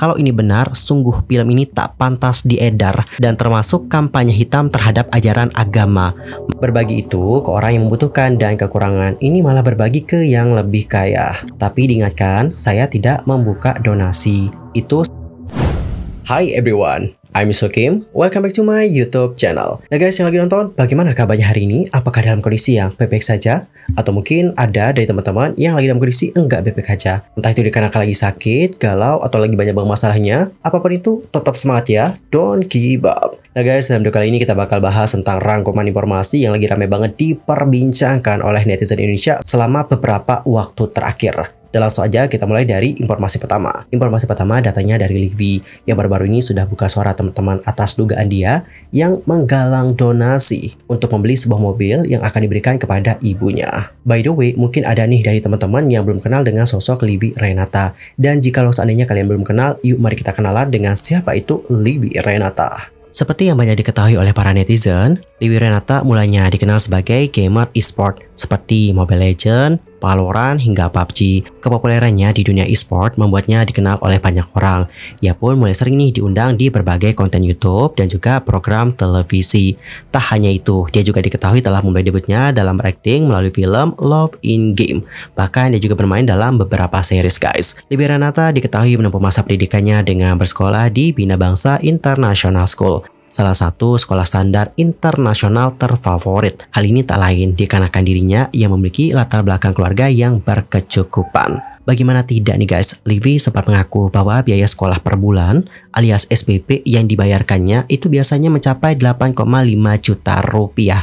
kalau ini benar, sungguh film ini tak pantas diedar dan termasuk kampanye hitam terhadap ajaran agama. Berbagi itu ke orang yang membutuhkan dan kekurangan. Ini malah berbagi ke yang lebih kaya. Tapi diingatkan, saya tidak membuka donasi. Itu Hi everyone. I'm Mr. Kim, welcome back to my YouTube channel. Nah guys, yang lagi nonton, bagaimana kabarnya hari ini? Apakah dalam kondisi yang baik saja? Atau mungkin ada dari teman-teman yang lagi dalam kondisi enggak baik-baik saja? Entah itu dikarenakan lagi sakit, galau, atau lagi banyak banget masalahnya. Apapun itu, tetap semangat ya. Don't give up. Nah guys, dalam video kali ini kita bakal bahas tentang rangkuman informasi yang lagi ramai banget diperbincangkan oleh netizen Indonesia selama beberapa waktu terakhir. Dan langsung aja kita mulai dari informasi pertama. Informasi pertama datanya dari Livi yang baru-baru ini sudah buka suara teman-teman atas dugaan dia yang menggalang donasi untuk membeli sebuah mobil yang akan diberikan kepada ibunya. By the way, mungkin ada nih dari teman-teman yang belum kenal dengan sosok Livi Renata. Dan jika lo seandainya kalian belum kenal, yuk mari kita kenalan dengan siapa itu Livi Renata. Seperti yang banyak diketahui oleh para netizen, Livi Renata mulanya dikenal sebagai gamer e-sport seperti Mobile Legends, Valorant hingga PUBG. Kepopulerannya di dunia e-sport membuatnya dikenal oleh banyak orang. Ia pun mulai sering nih diundang di berbagai konten YouTube dan juga program televisi. Tak hanya itu, dia juga diketahui telah memulai debutnya dalam acting melalui film Love in Game. Bahkan dia juga bermain dalam beberapa series guys. Liberanata diketahui menempuh masa pendidikannya dengan bersekolah di Bina Bangsa International School salah satu sekolah standar internasional terfavorit. Hal ini tak lain dikarenakan dirinya yang memiliki latar belakang keluarga yang berkecukupan. Bagaimana tidak nih guys, Livi sempat mengaku bahwa biaya sekolah per bulan alias SPP yang dibayarkannya itu biasanya mencapai 8,5 juta rupiah.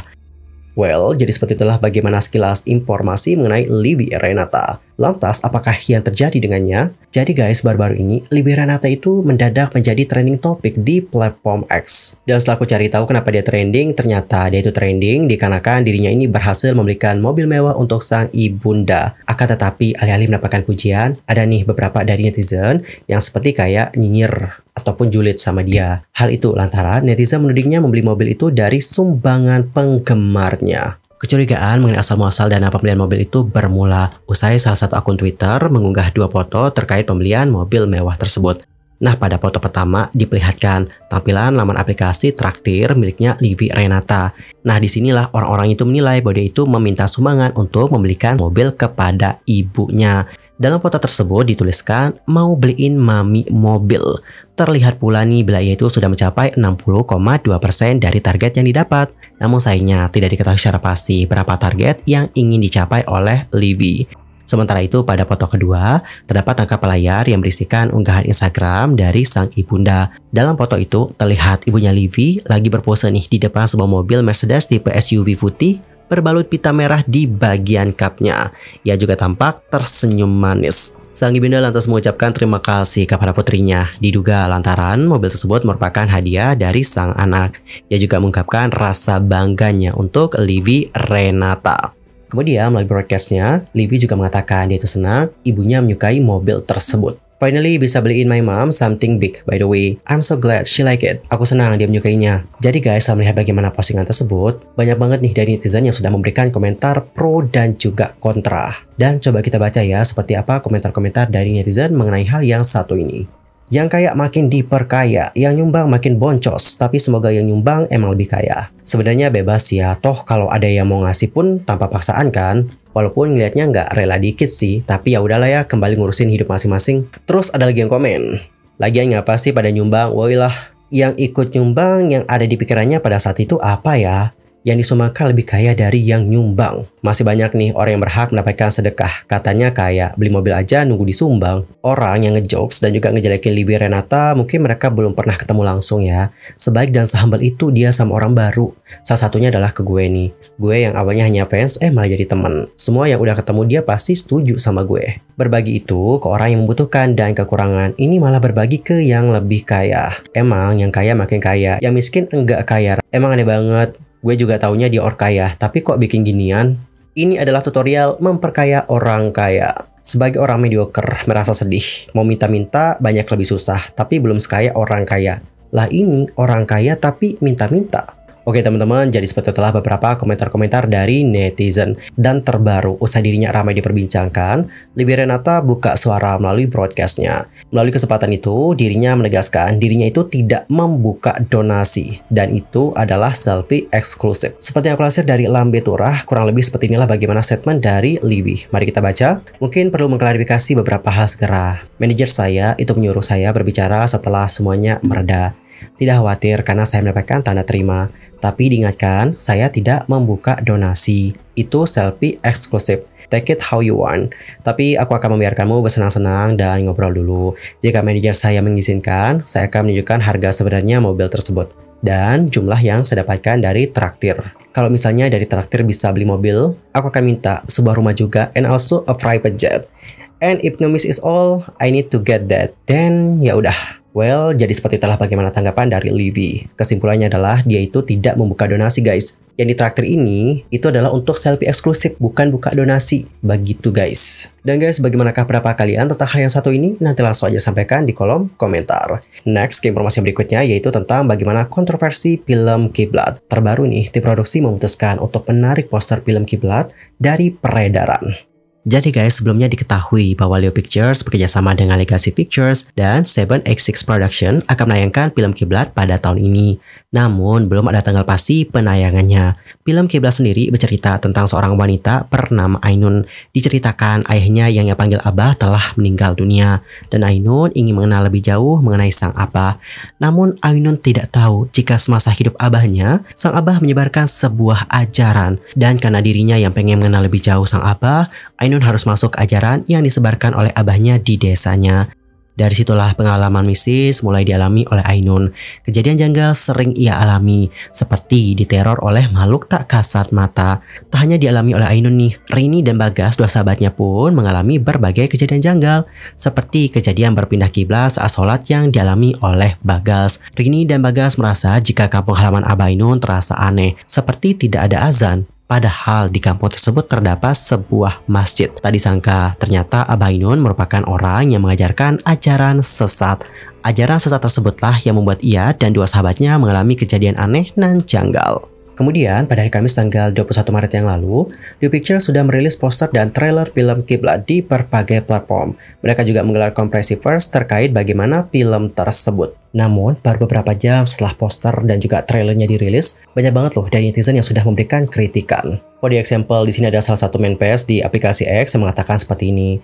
Well, jadi seperti itulah bagaimana sekilas informasi mengenai Livi Renata. Lantas, apakah yang terjadi dengannya? Jadi guys, baru-baru ini, Libera Nata itu mendadak menjadi trending topik di platform X. Dan setelah aku cari tahu kenapa dia trending, ternyata dia itu trending dikarenakan dirinya ini berhasil membelikan mobil mewah untuk sang ibunda. Akan tetapi, alih-alih mendapatkan pujian, ada nih beberapa dari netizen yang seperti kayak nyinyir ataupun julid sama dia. Hal itu lantaran netizen menudingnya membeli mobil itu dari sumbangan penggemarnya. Kecurigaan mengenai asal muasal dana pembelian mobil itu bermula usai salah satu akun Twitter mengunggah dua foto terkait pembelian mobil mewah tersebut. Nah, pada foto pertama diperlihatkan tampilan laman aplikasi traktir miliknya Livi Renata. Nah, disinilah orang-orang itu menilai bahwa dia itu meminta sumbangan untuk membelikan mobil kepada ibunya. Dalam foto tersebut dituliskan mau beliin mami mobil. Terlihat pula nih biaya itu sudah mencapai 60,2% dari target yang didapat. Namun sayangnya tidak diketahui secara pasti berapa target yang ingin dicapai oleh Livy. Sementara itu pada foto kedua, terdapat tangkap layar yang berisikan unggahan Instagram dari sang ibunda. Dalam foto itu terlihat ibunya Livy lagi berpose nih di depan sebuah mobil Mercedes tipe SUV putih berbalut pita merah di bagian kapnya. Ia juga tampak tersenyum manis. Sang ibunda lantas mengucapkan terima kasih kepada putrinya. Diduga lantaran mobil tersebut merupakan hadiah dari sang anak. Ia juga mengungkapkan rasa bangganya untuk Livi Renata. Kemudian melalui broadcastnya, Livi juga mengatakan dia itu senang ibunya menyukai mobil tersebut. Finally bisa beliin my mom something big by the way. I'm so glad she like it. Aku senang dia menyukainya. Jadi guys, setelah melihat bagaimana postingan tersebut, banyak banget nih dari netizen yang sudah memberikan komentar pro dan juga kontra. Dan coba kita baca ya seperti apa komentar-komentar dari netizen mengenai hal yang satu ini. Yang kaya makin diperkaya, yang nyumbang makin boncos, tapi semoga yang nyumbang emang lebih kaya. Sebenarnya bebas ya, toh kalau ada yang mau ngasih pun tanpa paksaan kan. Walaupun ngeliatnya nggak rela dikit sih, tapi ya udahlah ya kembali ngurusin hidup masing-masing. Terus ada lagi yang komen. Lagian nggak pasti pada nyumbang, woi lah. Yang ikut nyumbang yang ada di pikirannya pada saat itu apa ya? yang disumbangkan lebih kaya dari yang nyumbang. Masih banyak nih orang yang berhak mendapatkan sedekah. Katanya kayak beli mobil aja nunggu disumbang. Orang yang ngejokes dan juga ngejelekin Libby Renata mungkin mereka belum pernah ketemu langsung ya. Sebaik dan sehambal itu dia sama orang baru. Salah satunya adalah ke gue nih. Gue yang awalnya hanya fans eh malah jadi temen. Semua yang udah ketemu dia pasti setuju sama gue. Berbagi itu ke orang yang membutuhkan dan kekurangan. Ini malah berbagi ke yang lebih kaya. Emang yang kaya makin kaya, yang miskin enggak kaya. Emang aneh banget. Gue juga taunya dia orkaya, tapi kok bikin ginian? Ini adalah tutorial memperkaya orang kaya. Sebagai orang mediocre, merasa sedih. Mau minta-minta banyak lebih susah, tapi belum sekaya orang kaya. Lah ini orang kaya tapi minta-minta. Oke teman-teman, jadi seperti telah beberapa komentar-komentar dari netizen. Dan terbaru, usai dirinya ramai diperbincangkan, Libby Renata buka suara melalui broadcastnya. Melalui kesempatan itu, dirinya menegaskan dirinya itu tidak membuka donasi. Dan itu adalah selfie eksklusif. Seperti yang aku lansir dari Lambe Turah, kurang lebih seperti inilah bagaimana statement dari Libby. Mari kita baca. Mungkin perlu mengklarifikasi beberapa hal segera. Manajer saya itu menyuruh saya berbicara setelah semuanya mereda. Tidak khawatir karena saya mendapatkan tanda terima. Tapi diingatkan, saya tidak membuka donasi. Itu selfie eksklusif. Take it how you want. Tapi aku akan membiarkanmu bersenang-senang dan ngobrol dulu. Jika manajer saya mengizinkan, saya akan menunjukkan harga sebenarnya mobil tersebut dan jumlah yang saya dapatkan dari traktir. Kalau misalnya dari traktir bisa beli mobil, aku akan minta sebuah rumah juga and also a private jet. And if no miss is all, I need to get that. Then ya udah, Well, jadi seperti telah bagaimana tanggapan dari Livy. Kesimpulannya adalah dia itu tidak membuka donasi guys. Yang di ditraktir ini itu adalah untuk selfie eksklusif, bukan buka donasi. Begitu guys. Dan guys, bagaimanakah pendapat kalian tentang hal yang satu ini? Nanti langsung aja sampaikan di kolom komentar. Next, ke informasi berikutnya yaitu tentang bagaimana kontroversi film Kiblat. Terbaru nih, tim produksi memutuskan untuk menarik poster film Kiblat dari peredaran. Jadi guys, sebelumnya diketahui bahwa Leo Pictures bekerjasama dengan Legacy Pictures dan 7X6 Production akan menayangkan film Kiblat pada tahun ini. Namun, belum ada tanggal pasti penayangannya. Film Kiblat sendiri bercerita tentang seorang wanita bernama Ainun. Diceritakan ayahnya yang ia panggil Abah telah meninggal dunia. Dan Ainun ingin mengenal lebih jauh mengenai sang Abah. Namun, Ainun tidak tahu jika semasa hidup Abahnya, sang Abah menyebarkan sebuah ajaran. Dan karena dirinya yang pengen mengenal lebih jauh sang Abah, Ainun harus masuk ajaran yang disebarkan oleh Abahnya di desanya. Dari situlah pengalaman mistis mulai dialami oleh Ainun. Kejadian janggal sering ia alami, seperti diteror oleh makhluk tak kasat mata. Tak hanya dialami oleh Ainun nih, Rini dan Bagas dua sahabatnya pun mengalami berbagai kejadian janggal, seperti kejadian berpindah kiblat saat sholat yang dialami oleh Bagas. Rini dan Bagas merasa jika kampung halaman Ainun terasa aneh, seperti tidak ada azan. Padahal di kampung tersebut terdapat sebuah masjid. Tadi sangka ternyata Abah Ainun merupakan orang yang mengajarkan ajaran sesat. Ajaran sesat tersebutlah yang membuat ia dan dua sahabatnya mengalami kejadian aneh dan janggal. Kemudian, pada hari Kamis tanggal 21 Maret yang lalu, The Picture sudah merilis poster dan trailer film Kiblat di berbagai platform. Mereka juga menggelar kompresi first terkait bagaimana film tersebut. Namun, baru beberapa jam setelah poster dan juga trailernya dirilis, banyak banget loh dari netizen yang sudah memberikan kritikan. For the example, di sini ada salah satu main PS di aplikasi X yang mengatakan seperti ini.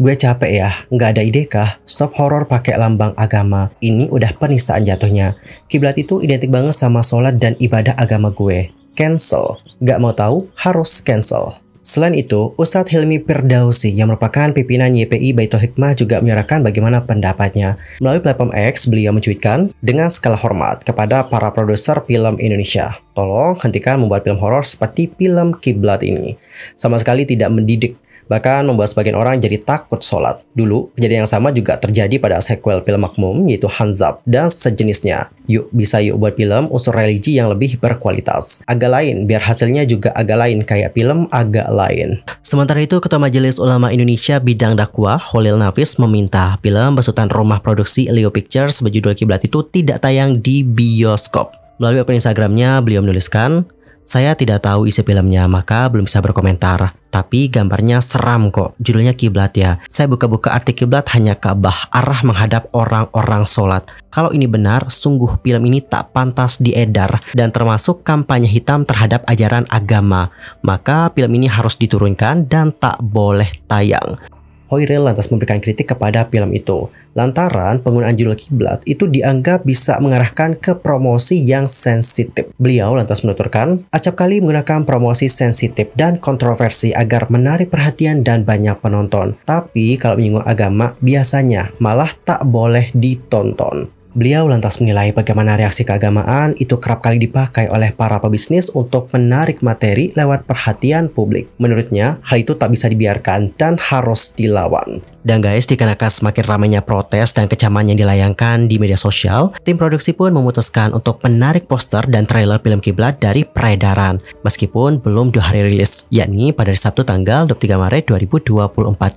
Gue capek ya, nggak ada ide kah? Stop horror pakai lambang agama. Ini udah penistaan jatuhnya. Kiblat itu identik banget sama sholat dan ibadah agama gue. Cancel. Gak mau tahu, harus cancel. Selain itu, Ustadz Hilmi Pirdausi yang merupakan pimpinan YPI Baitul Hikmah juga menyuarakan bagaimana pendapatnya. Melalui platform X, beliau mencuitkan, dengan segala hormat kepada para produser film Indonesia, tolong hentikan membuat film horor seperti film Kiblat ini. Sama sekali tidak mendidik bahkan membuat sebagian orang jadi takut sholat. Dulu, kejadian yang sama juga terjadi pada sequel film Makmum yaitu Hanzab dan sejenisnya. Yuk bisa yuk buat film unsur religi yang lebih berkualitas. Agak lain, biar hasilnya juga agak lain kayak film agak lain. Sementara itu, Ketua Majelis Ulama Indonesia bidang dakwah Holil Nafis meminta film besutan rumah produksi Leo Pictures berjudul Kiblat itu tidak tayang di bioskop. Melalui akun Instagramnya, beliau menuliskan, saya tidak tahu isi filmnya, maka belum bisa berkomentar. Tapi gambarnya seram kok, judulnya kiblat ya. Saya buka-buka arti kiblat hanya Ka'bah, arah menghadap orang-orang sholat. Kalau ini benar, sungguh film ini tak pantas diedar dan termasuk kampanye hitam terhadap ajaran agama. Maka film ini harus diturunkan dan tak boleh tayang. Hoyre lantas memberikan kritik kepada film itu. Lantaran penggunaan judul kiblat itu dianggap bisa mengarahkan ke promosi yang sensitif. Beliau lantas menuturkan, acap kali menggunakan promosi sensitif dan kontroversi agar menarik perhatian dan banyak penonton. Tapi kalau menyinggung agama biasanya malah tak boleh ditonton. Beliau lantas menilai bagaimana reaksi keagamaan itu kerap kali dipakai oleh para pebisnis untuk menarik materi lewat perhatian publik. Menurutnya, hal itu tak bisa dibiarkan dan harus dilawan. Dan guys, dikarenakan semakin ramainya protes dan kecaman yang dilayangkan di media sosial, tim produksi pun memutuskan untuk menarik poster dan trailer film Kiblat dari peredaran, meskipun belum di hari rilis, yakni pada Sabtu tanggal 23 Maret 2024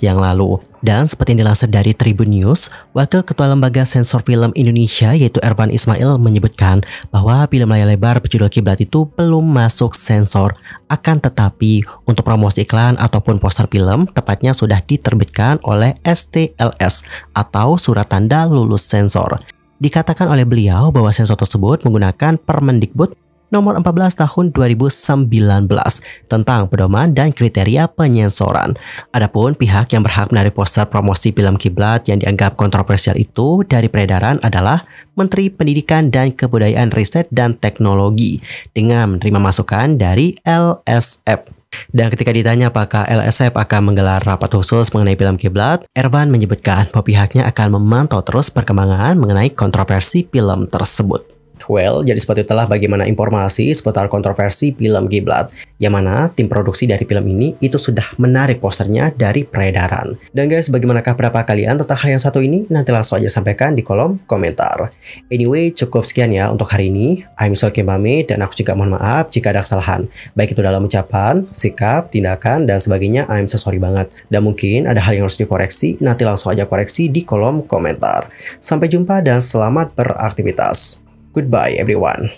yang lalu. Dan seperti yang dilansir dari Tribun News, Wakil Ketua Lembaga Sensor Film Indonesia Indonesia yaitu Ervan Ismail menyebutkan bahwa film layar lebar berjudul Kiblat itu belum masuk sensor. Akan tetapi untuk promosi iklan ataupun poster film tepatnya sudah diterbitkan oleh STLS atau surat tanda lulus sensor. Dikatakan oleh beliau bahwa sensor tersebut menggunakan Permendikbud nomor 14 tahun 2019 tentang pedoman dan kriteria penyensoran. Adapun pihak yang berhak menarik poster promosi film kiblat yang dianggap kontroversial itu dari peredaran adalah Menteri Pendidikan dan Kebudayaan Riset dan Teknologi dengan menerima masukan dari LSF. Dan ketika ditanya apakah LSF akan menggelar rapat khusus mengenai film kiblat, Ervan menyebutkan bahwa pihaknya akan memantau terus perkembangan mengenai kontroversi film tersebut. Well jadi seperti itulah bagaimana informasi seputar kontroversi film Giblat yang mana tim produksi dari film ini itu sudah menarik posternya dari peredaran. Dan guys bagaimanakah pendapat kalian tentang hal yang satu ini? Nanti langsung aja sampaikan di kolom komentar. Anyway cukup sekian ya untuk hari ini. I'm Sol Kembame dan aku juga mohon maaf jika ada kesalahan. Baik itu dalam ucapan, sikap, tindakan, dan sebagainya I'm so sorry banget. Dan mungkin ada hal yang harus dikoreksi, nanti langsung aja koreksi di kolom komentar. Sampai jumpa dan selamat beraktivitas. Goodbye, everyone.